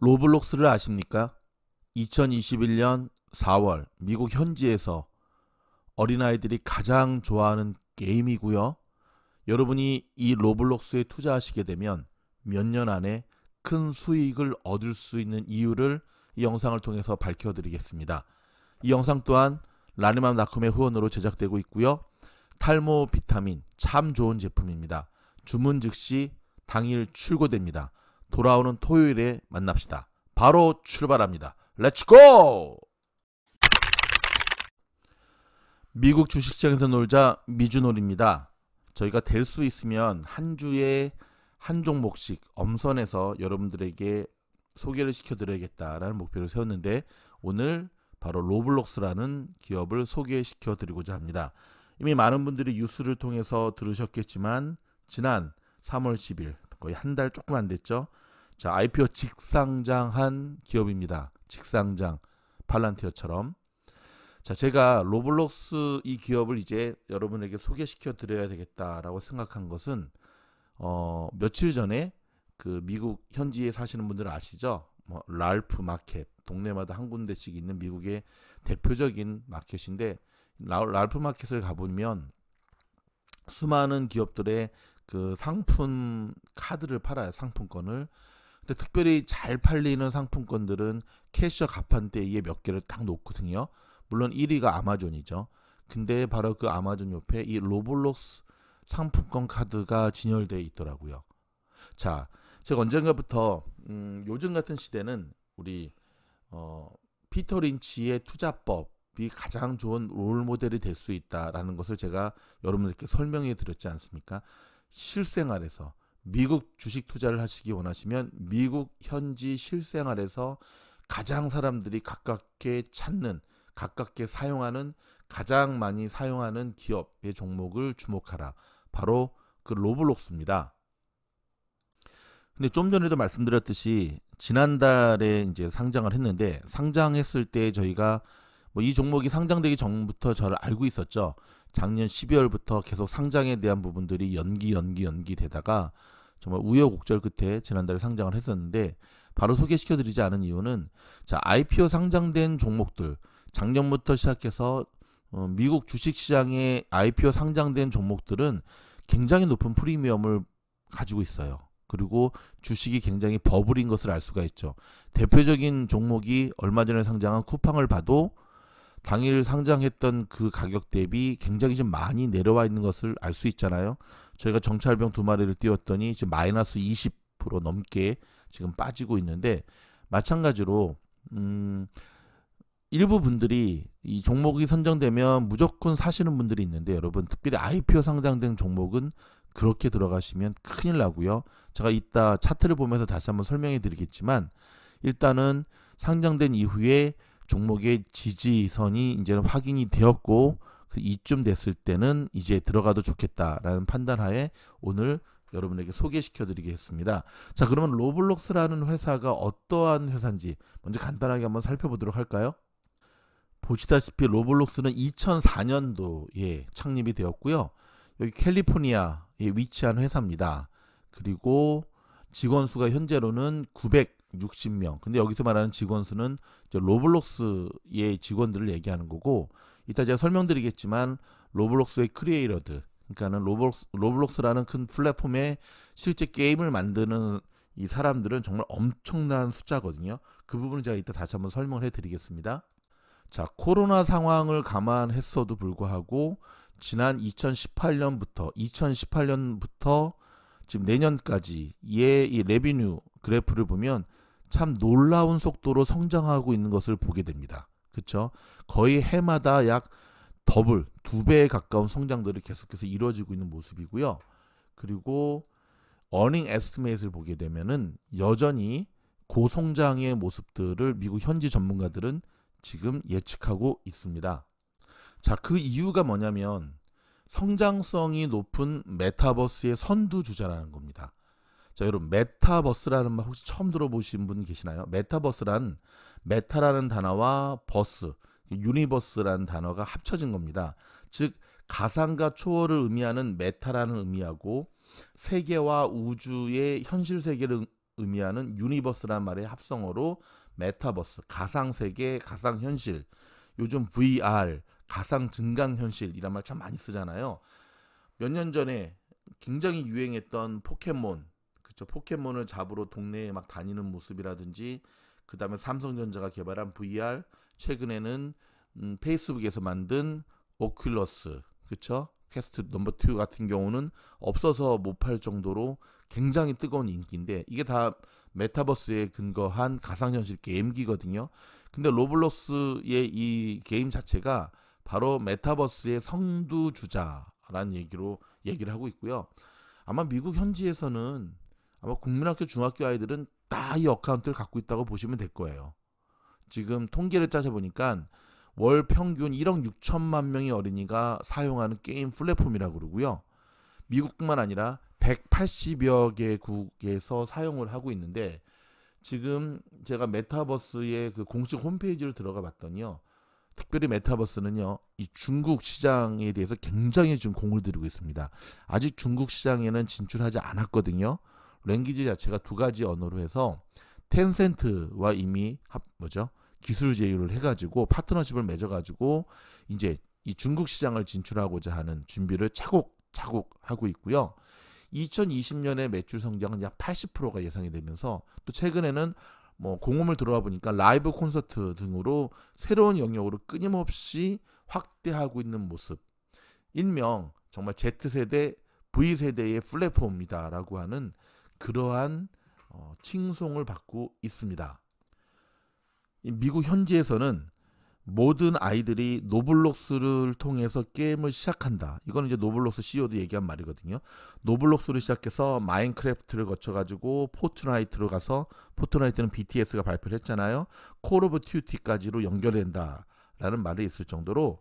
로블록스를 아십니까? 2021년 4월 미국 현지에서 어린아이들이 가장 좋아하는 게임이고요. 여러분이 이 로블록스에 투자하시게 되면 몇 년 안에 큰 수익을 얻을 수 있는 이유를 이 영상을 통해서 밝혀드리겠습니다. 이 영상 또한 라니맘닷컴의 후원으로 제작되고 있고요. 탈모 비타민 참 좋은 제품입니다. 주문 즉시 당일 출고됩니다. 돌아오는 토요일에 만납시다. 바로 출발합니다. 렛츠고! 미국 주식시장에서 놀자 미주놀입니다. 저희가 될 수 있으면 한 주에 한 종목씩 엄선해서 여러분들에게 소개를 시켜드려야겠다라는 목표를 세웠는데 오늘 바로 로블록스라는 기업을 소개시켜 드리고자 합니다. 이미 많은 분들이 뉴스를 통해서 들으셨겠지만 지난 3월 10일 거의 한 달 조금 안 됐죠. 자, IPO 직상장한 기업입니다. 직상장 팔란티어처럼. 자, 제가 로블록스 이 기업을 이제 여러분에게 소개시켜 드려야 되겠다라고 생각한 것은 어, 며칠 전에 그 미국 현지에 사시는 분들 아시죠? 뭐 랄프 마켓 동네마다 한 군데씩 있는 미국의 대표적인 마켓인데 랄프 마켓을 가보면 수많은 기업들의 그 상품 카드를 팔아요 상품권을 근데 특별히 잘 팔리는 상품권들은 캐셔 가판대에 몇 개를 딱 놓거든요. 물론 1위가 아마존이죠. 근데 바로 그 아마존 옆에 이 로블록스 상품권 카드가 진열되어 있더라고요. 자, 제가 언젠가부터 음, 요즘 같은 시대는 우리 어, 피터 린치의 투자법이 가장 좋은 롤 모델이 될 수 있다라는 것을 제가 여러분들께 설명해 드렸지 않습니까? 실생활에서 미국 주식 투자를 하시기 원하시면 미국 현지 실생활에서 가장 사람들이 가깝게 찾는 가깝게 사용하는 가장 많이 사용하는 기업의 종목을 주목하라. 바로 그 로블록스입니다. 근데 좀 전에도 말씀드렸듯이 지난달에 이제 상장을 했는데 상장했을 때 저희가 뭐 이 종목이 상장되기 전부터 저를 알고 있었죠. 작년 12월부터 계속 상장에 대한 부분들이 연기 연기 연기 되다가 정말 우여곡절 끝에 지난달에 상장을 했었는데 바로 소개시켜드리지 않은 이유는 자 IPO 상장된 종목들 작년부터 시작해서 어, 미국 주식시장에 IPO 상장된 종목들은 굉장히 높은 프리미엄을 가지고 있어요. 그리고 주식이 굉장히 버블인 것을 알 수가 있죠. 대표적인 종목이 얼마 전에 상장한 쿠팡을 봐도 당일 상장했던 그 가격 대비 굉장히 좀 많이 내려와 있는 것을 알 수 있잖아요. 저희가 정찰병 두 마리를 띄웠더니 지금 마이너스 20% 넘게 지금 빠지고 있는데 마찬가지로 음 일부 분들이 이 종목이 선정되면 무조건 사시는 분들이 있는데 여러분 특별히 IPO 상장된 종목은 그렇게 들어가시면 큰일 나고요. 제가 이따 차트를 보면서 다시 한번 설명해 드리겠지만 일단은 상장된 이후에 종목의 지지선이 이제는 확인이 되었고 그 이쯤 됐을 때는 이제 들어가도 좋겠다라는 판단하에 오늘 여러분에게 소개시켜 드리겠습니다. 자, 그러면 로블록스라는 회사가 어떠한 회사인지 먼저 간단하게 한번 살펴보도록 할까요? 보시다시피 로블록스는 2004년도에 창립이 되었고요. 여기 캘리포니아에 위치한 회사입니다. 그리고 직원 수가 현재로는 960명. 근데 여기서 말하는 직원 수는 로블록스의 직원들을 얘기하는 거고 이따 제가 설명드리겠지만 로블록스의 크리에이러들 그러니까는 로블록스, 로블록스라는 큰 플랫폼에 실제 게임을 만드는 이 사람들은 정말 엄청난 숫자거든요. 그 부분을 제가 이따 다시 한번 설명을 해드리겠습니다. 자, 코로나 상황을 감안했어도 불구하고 지난 2018년부터 2018년부터 지금 내년까지의 이 레비뉴 그래프를 보면 참 놀라운 속도로 성장하고 있는 것을 보게 됩니다. 그렇죠? 거의 해마다 약 더블 두 배에 가까운 성장들이 계속해서 이루어지고 있는 모습이고요. 그리고 어닝 에스티메이트를 보게 되면은 여전히 고성장의 모습들을 미국 현지 전문가들은 지금 예측하고 있습니다. 자, 그 이유가 뭐냐면 성장성이 높은 메타버스의 선두주자라는 겁니다. 자, 여러분 메타버스라는 말 혹시 처음 들어보신 분 계시나요? 메타버스란 메타라는 단어와 버스, 유니버스라는 단어가 합쳐진 겁니다. 즉 가상과 초월을 의미하는 메타라는 의미하고 세계와 우주의 현실 세계를 의미하는 유니버스란 말의 합성어로 메타버스, 가상 세계, 가상 현실. 요즘 VR, 가상 증강 현실 이란 말 참 많이 쓰잖아요. 몇 년 전에 굉장히 유행했던 포켓몬, 그쵸? 포켓몬을 잡으러 동네에 막 다니는 모습이라든지 그 다음에 삼성전자가 개발한 VR, 최근에는 음, 페이스북에서 만든 오큘러스, 그쵸? 퀘스트 넘버 2 같은 경우는 없어서 못 팔 정도로 굉장히 뜨거운 인기인데 이게 다 메타버스에 근거한 가상현실 게임기거든요. 근데 로블록스의 이 게임 자체가 바로 메타버스의 성두주자라는 얘기로 얘기를 하고 있고요. 아마 미국 현지에서는 아마 국민학교 중학교 아이들은 다이 어카운트를 갖고 있다고 보시면 될 거예요. 지금 통계를 짜서 보니까 월 평균 1억 6천만 명의 어린이가 사용하는 게임 플랫폼이라고 그러고요. 미국뿐만 아니라 180여 개국에서 사용을 하고 있는데 지금 제가 메타버스의 그 공식 홈페이지를 들어가 봤더니요. 특별히 메타버스는요. 이 중국 시장에 대해서 굉장히 지금 공을 들이고 있습니다. 아직 중국 시장에는 진출하지 않았거든요. 랭귀지 자체가 두 가지 언어로 해서 텐센트와 이미 합 뭐죠? 기술 제휴를 해가지고 파트너십을 맺어가지고 이제 이 중국 시장을 진출하고자 하는 준비를 차곡차곡 하고 있고요. 2020년에 매출 성장은 약 80%가 예상이 되면서 또 최근에는 뭐 공홈을 들어와 보니까 라이브 콘서트 등으로 새로운 영역으로 끊임없이 확대하고 있는 모습. 일명 정말 Z세대, V세대의 플랫폼이다라고 하는 그러한 어, 칭송을 받고 있습니다. 미국 현지에서는 모든 아이들이 노블록스를 통해서 게임을 시작한다. 이건 이제 노블록스 CEO도 얘기한 말이거든요. 노블록스를 시작해서 마인크래프트를 거쳐가지고 포트나이트로 가서 포트나이트는 BTS가 발표를 했잖아요. 콜 오브 튜티까지로 연결된다라는 말이 있을 정도로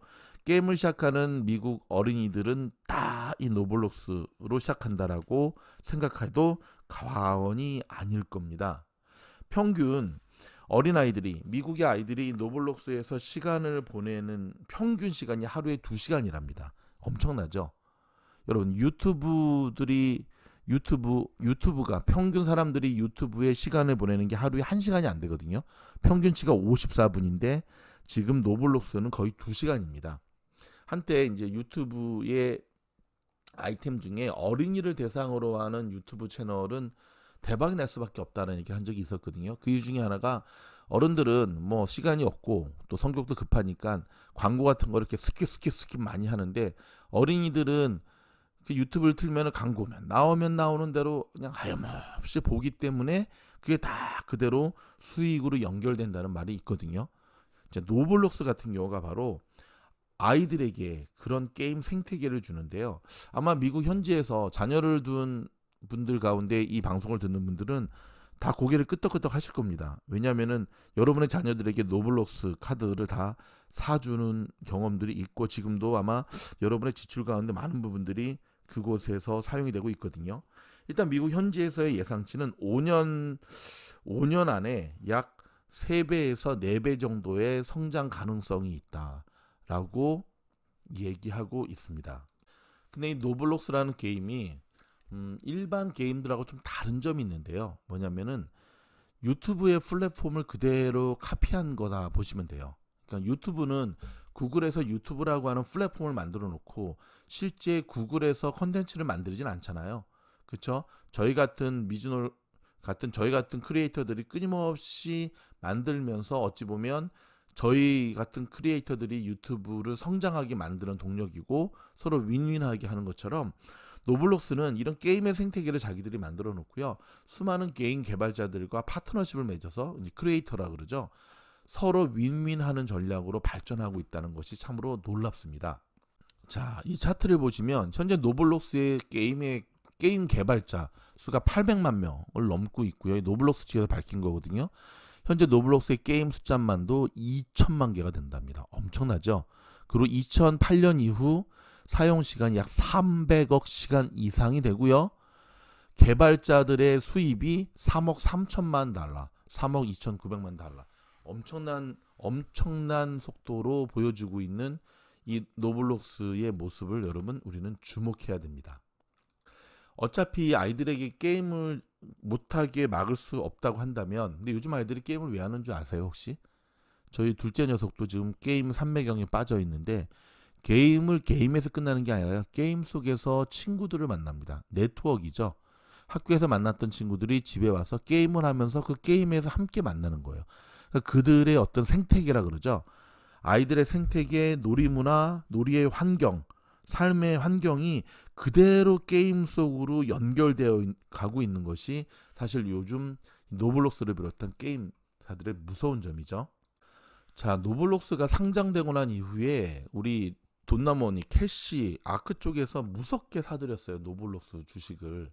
게임을 시작하는 미국 어린이들은 다 이 노블록스로 시작한다라고 생각해도 과언이 아닐 겁니다. 평균 어린아이들이 미국의 아이들이 노블록스에서 시간을 보내는 평균 시간이 하루에 두시간이랍니다 엄청나죠? 여러분 유튜브들이 유튜브 유튜브가 평균 사람들이 유튜브에 시간을 보내는 게 하루에 한시간이안 되거든요. 평균치가 54분인데 지금 노블록스는 거의 두시간입니다 한때 이제 유튜브의 아이템 중에 어린이를 대상으로 하는 유튜브 채널은 대박이 날 수밖에 없다는 얘기를 한 적이 있었거든요. 그 이유 중에 하나가 어른들은 뭐 시간이 없고 또 성격도 급하니까 광고 같은 거 이렇게 스킵 스킵 스킵 많이 하는데 어린이들은 그 유튜브를 틀면 광고면 나오면 나오는 대로 그냥 하염없이 보기 때문에 그게 다 그대로 수익으로 연결된다는 말이 있거든요. 이제 노블록스 같은 경우가 바로 아이들에게 그런 게임 생태계를 주는데요. 아마 미국 현지에서 자녀를 둔 분들 가운데 이 방송을 듣는 분들은 다 고개를 끄덕끄덕 하실 겁니다. 왜냐하면은 여러분의 자녀들에게 노블록스 카드를 다 사주는 경험들이 있고 지금도 아마 여러분의 지출 가운데 많은 부분들이 그곳에서 사용이 되고 있거든요. 일단 미국 현지에서의 예상치는 5년 5년 안에 약 3배에서 4배 정도의 성장 가능성이 있다. 라고 얘기하고 있습니다. 근데 이 노블록스라는 게임이 음, 일반 게임들하고 좀 다른 점이 있는데요. 뭐냐면은 유튜브의 플랫폼을 그대로 카피한 거다 보시면 돼요. 그러니까 유튜브는 구글에서 유튜브라고 하는 플랫폼을 만들어 놓고 실제 구글에서 컨텐츠를 만들진 않잖아요. 그렇죠? 저희 같은 미즈노 같은 저희 같은 크리에이터들이 끊임없이 만들면서 어찌 보면 저희 같은 크리에이터들이 유튜브를 성장하게 만드는 동력이고 서로 윈윈하게 하는 것처럼 노블록스는 이런 게임의 생태계를 자기들이 만들어 놓고요. 수많은 게임 개발자들과 파트너십을 맺어서 크리에이터라 그러죠. 서로 윈윈하는 전략으로 발전하고 있다는 것이 참으로 놀랍습니다. 자, 이 차트를 보시면 현재 노블록스의 게임의 게임 개발자 수가 800만 명을 넘고 있고요. 노블록스 측에서 밝힌 거거든요. 현재 노블록스의 게임 숫자만도 2천만 개가 된답니다. 엄청나죠? 그리고 2008년 이후 사용 시간이 약 300억 시간 이상이 되고요. 개발자들의 수입이 3억 3천만 달러, 3억 2,900만 달러. 엄청난 엄청난 속도로 보여주고 있는 이 노블록스의 모습을 여러분 우리는 주목해야 됩니다. 어차피 아이들에게 게임을 못하게 막을 수 없다고 한다면 근데 요즘 아이들이 게임을 왜 하는 줄 아세요 혹시? 저희 둘째 녀석도 지금 게임 삼매경에 빠져 있는데 게임을 게임에서 끝나는 게 아니라 게임 속에서 친구들을 만납니다. 네트워크이죠. 학교에서 만났던 친구들이 집에 와서 게임을 하면서 그 게임에서 함께 만나는 거예요. 그러니까 그들의 어떤 생태계라 그러죠. 아이들의 생태계, 놀이문화, 놀이의 환경, 삶의 환경이 그대로 게임 속으로 연결되어 가고 있는 것이 사실 요즘 노블록스를 비롯한 게임사들의 무서운 점이죠. 자, 노블록스가 상장되고 난 이후에 우리 돈나머니 캐시 아크 쪽에서 무섭게 사들였어요 노블록스 주식을.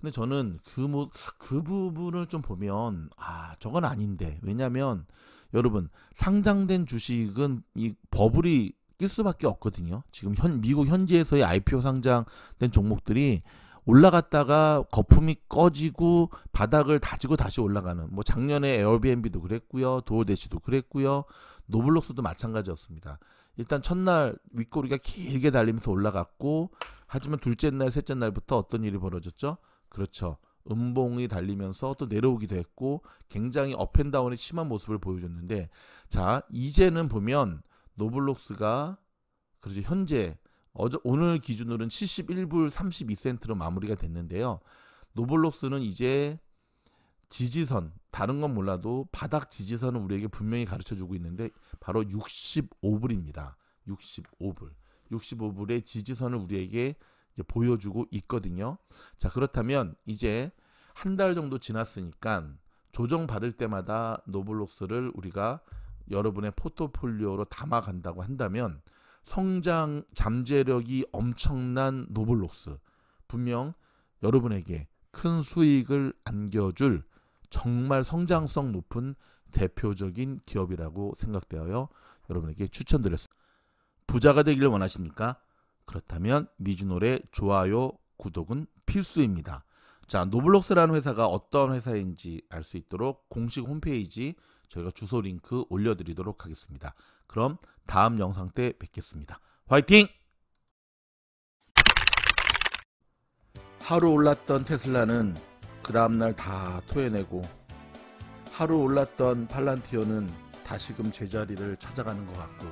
근데 저는 그, 뭐, 그 부분을 좀 보면, 아, 저건 아닌데. 왜냐면, 여러분, 상장된 주식은 이 버블이 낄 수밖에 없거든요. 지금 현, 미국 현지에서의 IPO 상장된 종목들이 올라갔다가 거품이 꺼지고 바닥을 다지고 다시 올라가는 뭐 작년에 에어비앤비도 그랬고요. 도어대시도 그랬고요. 노블록스도 마찬가지였습니다. 일단 첫날 윗꼬리가 길게 달리면서 올라갔고 하지만 둘째 날, 셋째 날부터 어떤 일이 벌어졌죠? 그렇죠. 음봉이 달리면서 또 내려오기도 했고 굉장히 업앤다운이 심한 모습을 보여줬는데 자 이제는 보면 노블록스가 그렇죠 현재 어제 오늘 기준으로는 71불 32센트로 마무리가 됐는데요. 노블록스는 이제 지지선 다른 건 몰라도 바닥 지지선은 우리에게 분명히 가르쳐 주고 있는데 바로 65불입니다. 65불. 65불의 지지선을 우리에게 보여주고 있거든요. 자, 그렇다면 이제 한 달 정도 지났으니까 조정 받을 때마다 노블록스를 우리가 여러분의 포트폴리오로 담아간다고 한다면 성장 잠재력이 엄청난 노블록스 분명 여러분에게 큰 수익을 안겨줄 정말 성장성 높은 대표적인 기업이라고 생각되어요. 여러분에게 추천드렸습니다. 부자가 되기를 원하십니까? 그렇다면 미주노의 좋아요, 구독은 필수입니다. 자, 노블록스라는 회사가 어떤 회사인지 알 수 있도록 공식 홈페이지 저희가 주소 링크 올려드리도록 하겠습니다. 그럼 다음 영상 때 뵙겠습니다. 화이팅! 하루 올랐던 테슬라는 그 다음날 다 토해내고 하루 올랐던 팔란티어는 다시금 제자리를 찾아가는 것 같고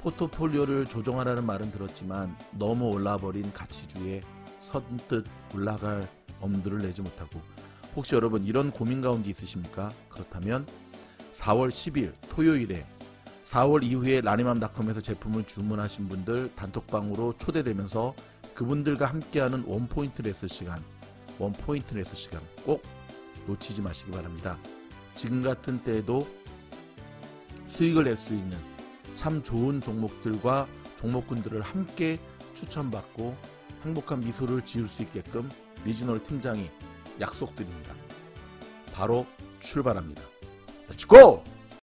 포트폴리오를 조정하라는 말은 들었지만 너무 올라버린 가치주에 선뜻 올라갈 엄두를 내지 못하고 혹시 여러분 이런 고민 가운데 있으십니까? 그렇다면 4월 10일 토요일에 4월 이후에 라니맘닷컴에서 제품을 주문하신 분들 단톡방으로 초대되면서 그분들과 함께하는 원포인트 레슨 시간, 원포인트 레슨 시간 꼭 놓치지 마시기 바랍니다. 지금 같은 때에도 수익을 낼 수 있는 참 좋은 종목들과 종목군들을 함께 추천받고 행복한 미소를 지을 수 있게끔 리지널 팀장이 약속드립니다. 바로 출발합니다. Let's go!